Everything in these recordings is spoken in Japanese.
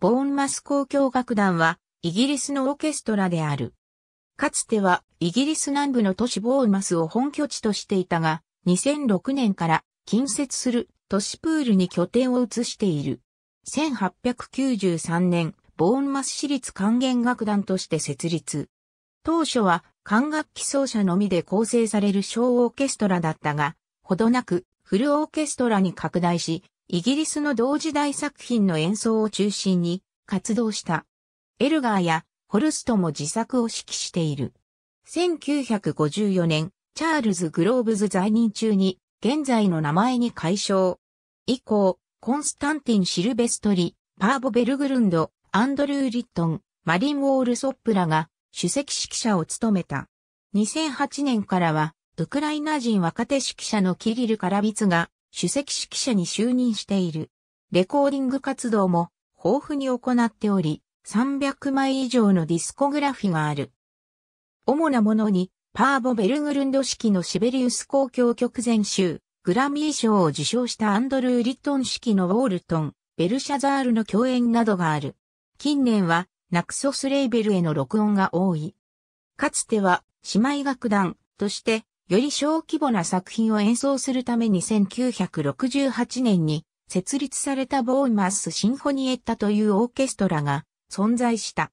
ボーンマス交響楽団は、イギリスのオーケストラである。かつては、イギリス南部の都市ボーンマスを本拠地としていたが、2006年から近接する都市プールに拠点を移している。1893年、ボーンマス市立管弦楽団として設立。当初は管楽器奏者のみで構成される小オーケストラだったが、ほどなくフルオーケストラに拡大し、イギリスの同時代作品の演奏を中心に活動した。エルガーやホルストも自作を指揮している。1954年、チャールズ・グローブズ在任中に現在の名前に改称。以降、コンスタンティン・シルベストリ、パーボ・ベルグルンド、アンドルー・リットン、マリン・ウォール・ソップらが首席指揮者を務めた。2008年からは、ウクライナ人若手指揮者のキリル・カラビツが主席指揮者に就任している。レコーディング活動も豊富に行っており、300枚以上のディスコグラフィがある。主なものに、パーボ・ベルグルンド式のシベリウス公共曲全集、グラミー賞を受賞したアンドルー・リットン式のウォールトン、ベルシャザールの共演などがある。近年は、ナクソスレーベルへの録音が多い。かつては、姉妹楽団として、より小規模な作品を演奏するために1968年に設立されたボーマスシンフォニエッタというオーケストラが存在した。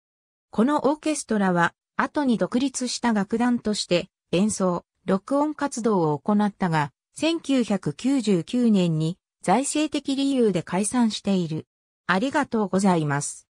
このオーケストラは後に独立した楽団として演奏、録音活動を行ったが、1999年に財政的理由で解散している。ありがとうございます。